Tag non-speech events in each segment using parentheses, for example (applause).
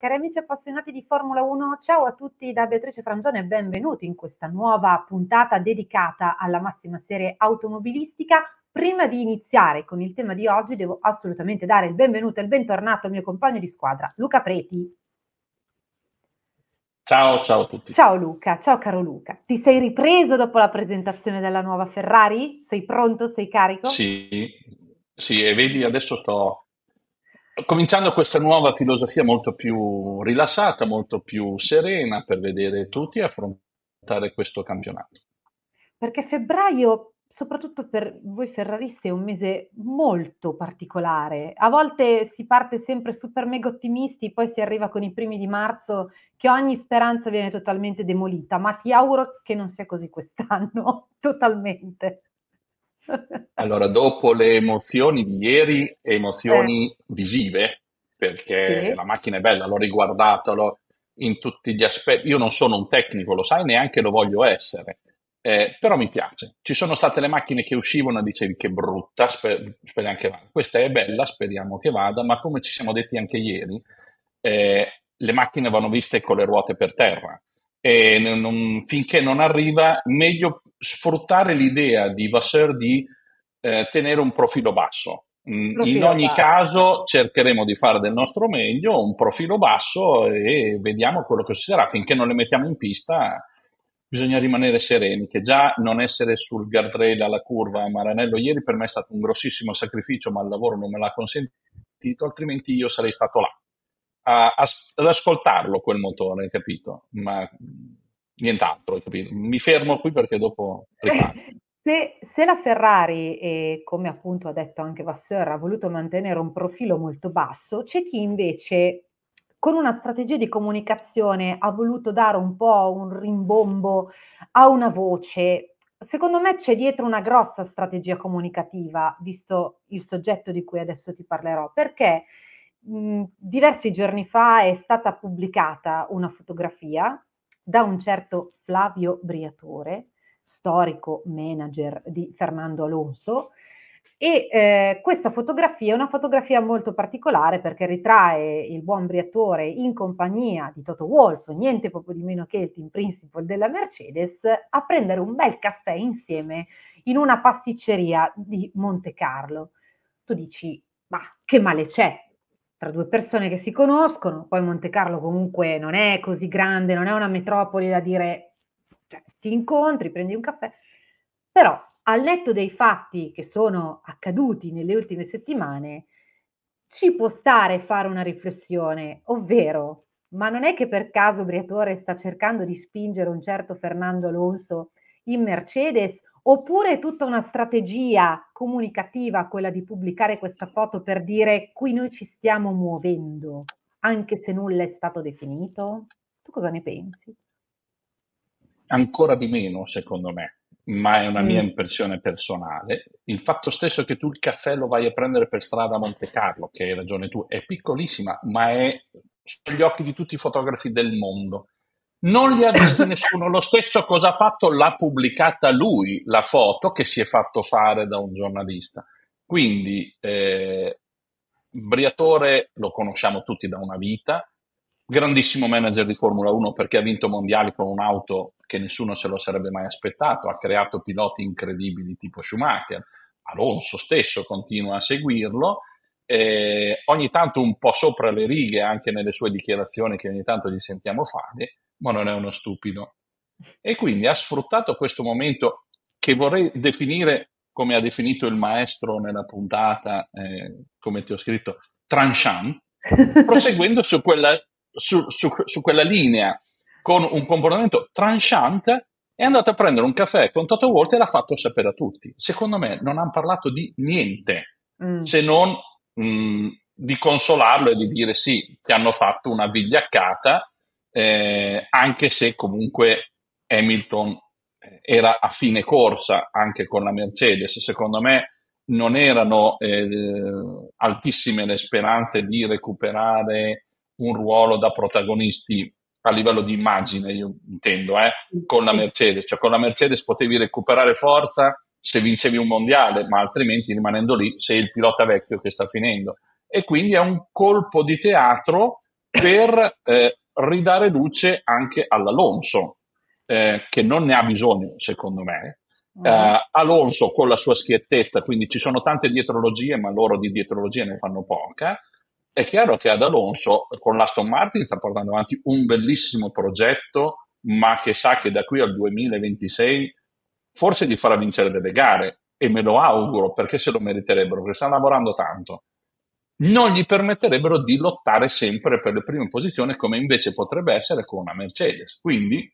Cari amici appassionati di Formula 1, ciao a tutti da Beatrice Frangione e benvenuti in questa nuova puntata dedicata alla massima serie automobilistica. Prima di iniziare con il tema di oggi devo assolutamente dare il benvenuto e il bentornato al mio compagno di squadra, Luca Preti. Ciao, ciao a tutti. Ciao Luca, ciao caro Luca. Ti sei ripreso dopo la presentazione della nuova Ferrari? Sei pronto? Sei carico? Sì, sì, e vedi adesso sto cominciando questa nuova filosofia molto più rilassata, molto più serena per vedere tutti affrontare questo campionato. Perché febbraio, soprattutto per voi ferraristi, è un mese molto particolare. A volte si parte sempre super mega ottimisti, poi si arriva con i primi di marzo che ogni speranza viene totalmente demolita, ma ti auguro che non sia così quest'anno, (laughs) totalmente. Allora, dopo le emozioni di ieri, emozioni eh. visive, perché Sì. la macchina è bella, l'ho riguardata l'ho- in tutti gli aspetti. Io non sono un tecnico, lo sai, neanche lo voglio essere, eh, però mi piace. Ci sono state le macchine che uscivano e dicevi che brutta, spe- speriamo che vada. Questa è bella, speriamo che vada, ma come ci siamo detti anche ieri, eh, le macchine vanno viste con le ruote per terra e non, finché non arriva, meglio sfruttare l'idea di Vasseur di eh, tenere un profilo basso. Mm, profilo in ogni basso. caso cercheremo di fare del nostro meglio, un profilo basso e vediamo quello che succederà. Finché non le mettiamo in pista bisogna rimanere sereni, che già non essere sul guardrail alla curva a Maranello ieri per me è stato un grossissimo sacrificio, ma il lavoro non me l'ha consentito, altrimenti io sarei stato là a, a, ad ascoltarlo quel motore, hai capito? Ma mm, nient'altro, hai capito? Mi fermo qui perché dopo (laughs) Se, se, la Ferrari, eh, come appunto ha detto anche Vasseur, ha voluto mantenere un profilo molto basso, c'è chi invece con una strategia di comunicazione ha voluto dare un po' un rimbombo a una voce. Secondo me c'è dietro una grossa strategia comunicativa, visto il soggetto di cui adesso ti parlerò, perché Mhmm, diversi giorni fa è stata pubblicata una fotografia da un certo Flavio Briatore, storico manager di Fernando Alonso, e eh, questa fotografia è una fotografia molto particolare perché ritrae il buon Briatore in compagnia di Toto Wolf, niente poco di meno che il team principal della Mercedes, a prendere un bel caffè insieme in una pasticceria di Monte Carlo. Tu dici, ma che male c'è? tra due persone che si conoscono, poi Monte Carlo comunque non è così grande, non è una metropoli da dire, cioè, ti incontri, prendi un caffè, però al letto dei fatti che sono accaduti nelle ultime settimane, ci può stare fare una riflessione, ovvero, ma non è che per caso Briatore sta cercando di spingere un certo Fernando Alonso in Mercedes Oppure è tutta una strategia comunicativa quella di pubblicare questa foto per dire qui noi ci stiamo muovendo, anche se nulla è stato definito? Tu cosa ne pensi? Ancora di meno, secondo me, ma è una mm. mia impressione personale. Il fatto stesso che tu il caffè lo vai a prendere per strada a Monte Carlo, che hai ragione tu, è piccolissima, ma è sugli occhi di tutti i fotografi del mondo non gli ha visti nessuno, lo stesso cosa ha fatto l'ha pubblicata lui la foto che si è fatto fare da un giornalista. Quindi eh, Briatore lo conosciamo tutti da una vita, grandissimo manager di Formula 1 perché ha vinto mondiali con un'auto che nessuno se lo sarebbe mai aspettato, ha creato piloti incredibili tipo Schumacher, Alonso stesso continua a seguirlo, eh, ogni tanto un po' sopra le righe anche nelle sue dichiarazioni che ogni tanto gli sentiamo fare, ma non è uno stupido. E quindi ha sfruttato questo momento che vorrei definire, come ha definito il maestro nella puntata, eh, come ti ho scritto, tranchant, (laughs) proseguendo su quella, su, su, su quella, linea con un comportamento tranchant, è andato a prendere un caffè con Toto Wolff e l'ha fatto sapere a tutti. Secondo me non hanno parlato di niente, mm. se non mh, mm, di consolarlo e di dire sì, ti hanno fatto una vigliaccata, eh, anche se comunque Hamilton eh, era a fine corsa anche con la Mercedes. Secondo me non erano eh, altissime le speranze di recuperare un ruolo da protagonisti a livello di immagine, io intendo, eh, con la Mercedes. Cioè con la Mercedes potevi recuperare forza se vincevi un mondiale, ma altrimenti rimanendo lì sei il pilota vecchio che sta finendo. E quindi è un colpo di teatro per eh, ridare luce anche all'Alonso, eh, che non ne ha bisogno, secondo me. Mm. Eh, Alonso con la sua schiettezza, quindi ci sono tante dietrologie, ma loro di dietrologie ne fanno poca. È chiaro che ad Alonso con l'Aston Martin sta portando avanti un bellissimo progetto, ma che sa che da qui al 2026 forse gli farà vincere delle gare e me lo auguro perché se lo meriterebbero, perché stanno lavorando tanto non gli permetterebbero di lottare sempre per le prime posizioni come invece potrebbe essere con una Mercedes. Quindi,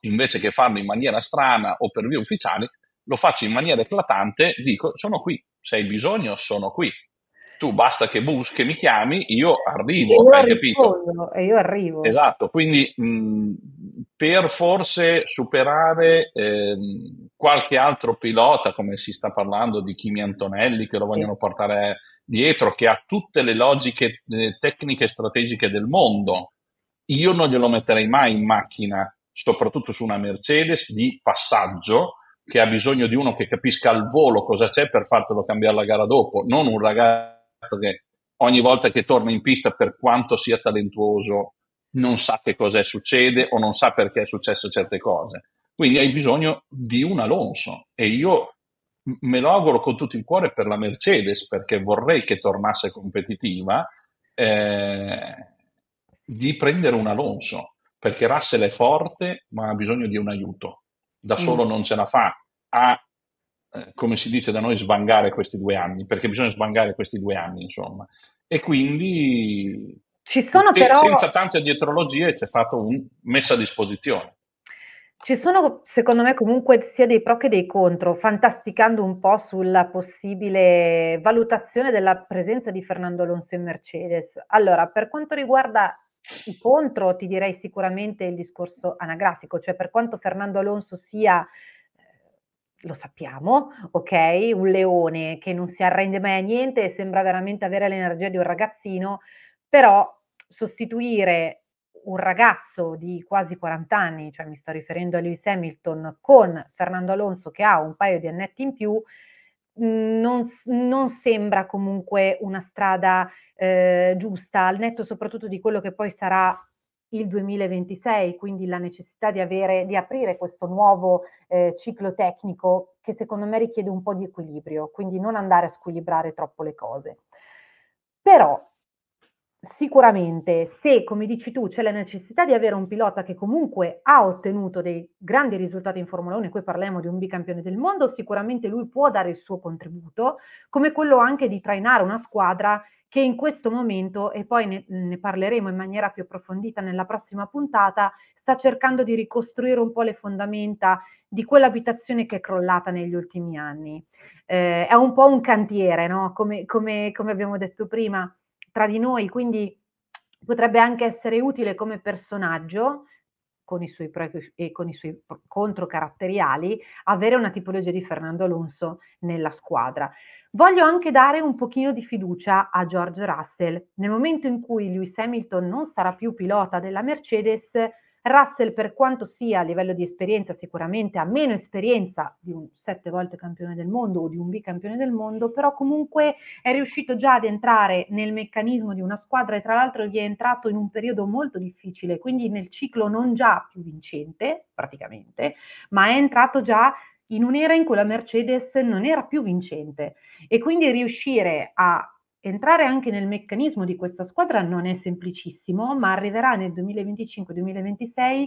invece che farlo in maniera strana o per vie ufficiali, lo faccio in maniera eclatante, dico sono qui, se hai bisogno sono qui. Tu basta che bus, mi chiami, io arrivo, io hai rispondo, capito? E io arrivo. Esatto, quindi mh, per forse superare eh, qualche altro pilota, come si sta parlando di Kimi Antonelli, che lo vogliono portare dietro, che ha tutte le logiche eh, tecniche e strategiche del mondo. Io non glielo metterei mai in macchina, soprattutto su una Mercedes di passaggio, che ha bisogno di uno che capisca al volo cosa c'è per fartelo cambiare la gara dopo, non un ragazzo che ogni volta che torna in pista, per quanto sia talentuoso, non sa che cos'è succede o non sa perché è successo certe cose. Quindi hai bisogno di un Alonso e io me lo auguro con tutto il cuore per la Mercedes perché vorrei che tornasse competitiva eh, di prendere un Alonso perché Russell è forte ma ha bisogno di un aiuto da mm. solo mm. non ce la fa a eh, come si dice da noi svangare questi due anni perché bisogna svangare questi due anni insomma e quindi ci sono però... Senza tante dietrologie c'è stato un messo a disposizione. Ci sono, secondo me, comunque sia dei pro che dei contro, fantasticando un po' sulla possibile valutazione della presenza di Fernando Alonso in Mercedes. Allora, per quanto riguarda i contro, ti direi sicuramente il discorso anagrafico, cioè per quanto Fernando Alonso sia, eh, lo sappiamo, ok, un leone che non si arrende mai a niente e sembra veramente avere l'energia di un ragazzino, però sostituire un ragazzo di quasi 40 anni, cioè mi sto riferendo a Lewis Hamilton, con Fernando Alonso che ha un paio di annetti in più, mhmm, non, non sembra comunque una strada eh, giusta, al netto soprattutto di quello che poi sarà il 2026, quindi la necessità di, avere, di aprire questo nuovo eh, ciclo tecnico che secondo me richiede un po' di equilibrio, quindi non andare a squilibrare troppo le cose. Però Sicuramente, se come dici tu c'è la necessità di avere un pilota che comunque ha ottenuto dei grandi risultati in Formula 1, e qui parliamo di un bicampione del mondo, sicuramente lui può dare il suo contributo, come quello anche di trainare una squadra che in questo momento, e poi ne, ne parleremo in maniera più approfondita nella prossima puntata, sta cercando di ricostruire un po' le fondamenta di quell'abitazione che è crollata negli ultimi anni. Eh, è un po' un cantiere, no? come, come, come abbiamo detto prima tra di noi, quindi potrebbe anche essere utile come personaggio, con i suoi pro e con i suoi contro caratteriali, avere una tipologia di Fernando Alonso nella squadra. Voglio anche dare un pochino di fiducia a George Russell. Nel momento in cui Lewis Hamilton non sarà più pilota della Mercedes, Russell, per quanto sia a livello di esperienza, sicuramente ha meno esperienza di un sette volte campione del mondo o di un bicampione del mondo, però comunque è riuscito già ad entrare nel meccanismo di una squadra e tra l'altro vi è entrato in un periodo molto difficile, quindi nel ciclo non già più vincente praticamente, ma è entrato già in un'era in cui la Mercedes non era più vincente e quindi riuscire a entrare anche nel meccanismo di questa squadra non è semplicissimo, ma arriverà nel 2025-2026,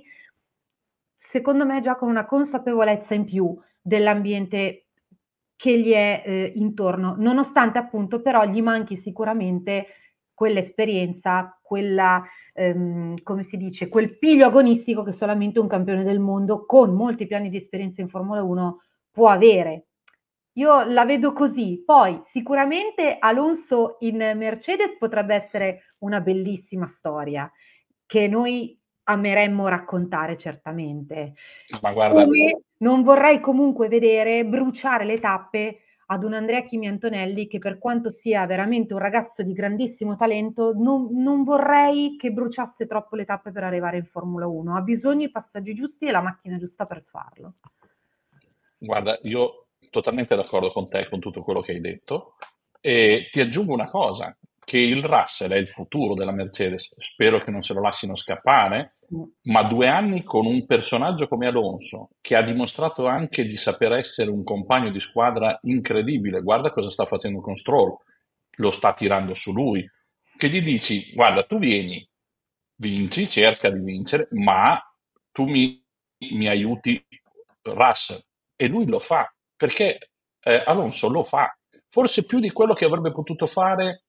secondo me già con una consapevolezza in più dell'ambiente che gli è eh, intorno, nonostante appunto però gli manchi sicuramente quell'esperienza, quella, ehm, come si dice, quel piglio agonistico che solamente un campione del mondo con molti piani di esperienza in Formula 1 può avere. Io la vedo così. Poi sicuramente Alonso in Mercedes potrebbe essere una bellissima storia che noi ameremmo raccontare certamente. Ma guarda, Come non vorrei comunque vedere bruciare le tappe ad un Andrea Chimi Antonelli che per quanto sia veramente un ragazzo di grandissimo talento, non, non vorrei che bruciasse troppo le tappe per arrivare in Formula 1. Ha bisogno i passaggi giusti e la macchina giusta per farlo. Guarda, io totalmente d'accordo con te, con tutto quello che hai detto. E ti aggiungo una cosa, che il Russell è il futuro della Mercedes, spero che non se lo lasciano scappare, mm. ma due anni con un personaggio come Alonso, che ha dimostrato anche di saper essere un compagno di squadra incredibile, guarda cosa sta facendo con Stroll, lo sta tirando su lui, che gli dici, guarda, tu vieni, vinci, cerca di vincere, ma tu mi, mi aiuti Russell, e lui lo fa, perché eh, Alonso lo fa, forse più di quello che avrebbe potuto fare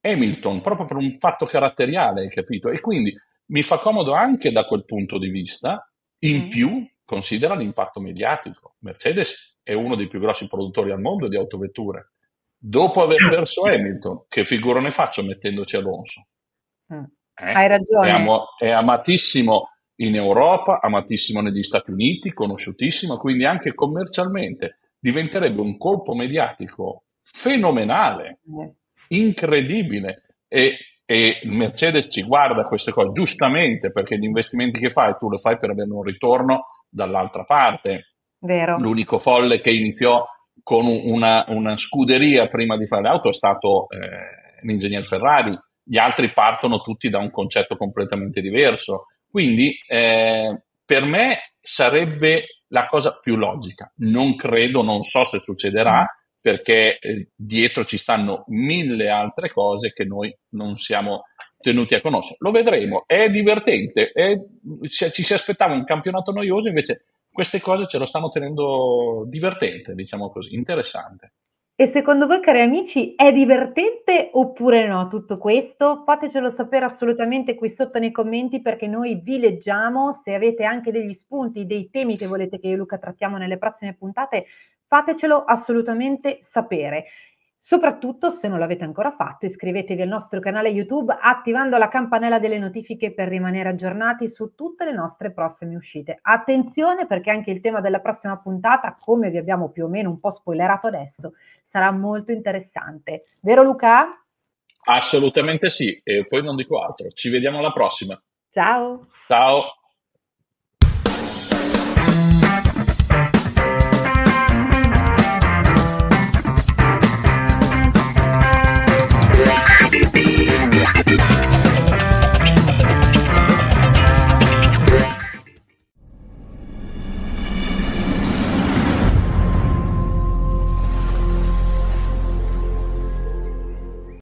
Hamilton, proprio per un fatto caratteriale, hai capito? E quindi mi fa comodo anche da quel punto di vista, in mm. più considera l'impatto mediatico. Mercedes è uno dei più grossi produttori al mondo di autovetture. Dopo aver mm. perso Hamilton, che figura ne faccio mettendoci Alonso? Mm. Eh? Hai ragione. È, am- è, amatissimo in Europa, amatissimo negli Stati Uniti, conosciutissimo, quindi anche commercialmente diventerebbe un colpo mediatico fenomenale, incredibile. E, e, Mercedes ci guarda queste cose giustamente perché gli investimenti che fai tu lo fai per avere un ritorno dall'altra parte. Vero. L'unico folle che iniziò con una, una scuderia prima di fare l'auto è stato eh, l'ingegner Ferrari, gli altri partono tutti da un concetto completamente diverso. Quindi eh, per me sarebbe la cosa più logica. Non credo, non so se succederà, perché eh, dietro ci stanno mille altre cose che noi non siamo tenuti a conoscere. Lo vedremo, è divertente, è, ci, ci si aspettava un campionato noioso, invece queste cose ce lo stanno tenendo divertente, diciamo così, interessante. E secondo voi, cari amici, è divertente oppure no tutto questo? Fatecelo sapere assolutamente qui sotto nei commenti perché noi vi leggiamo. Se avete anche degli spunti, dei temi che volete che io e Luca trattiamo nelle prossime puntate, fatecelo assolutamente sapere. Soprattutto se non l'avete ancora fatto, iscrivetevi al nostro canale YouTube attivando la campanella delle notifiche per rimanere aggiornati su tutte le nostre prossime uscite. Attenzione perché anche il tema della prossima puntata, come vi abbiamo più o meno un po' spoilerato adesso, sarà molto interessante. Vero Luca? Assolutamente sì, e poi non dico altro. Ci vediamo alla prossima. Ciao. Ciao.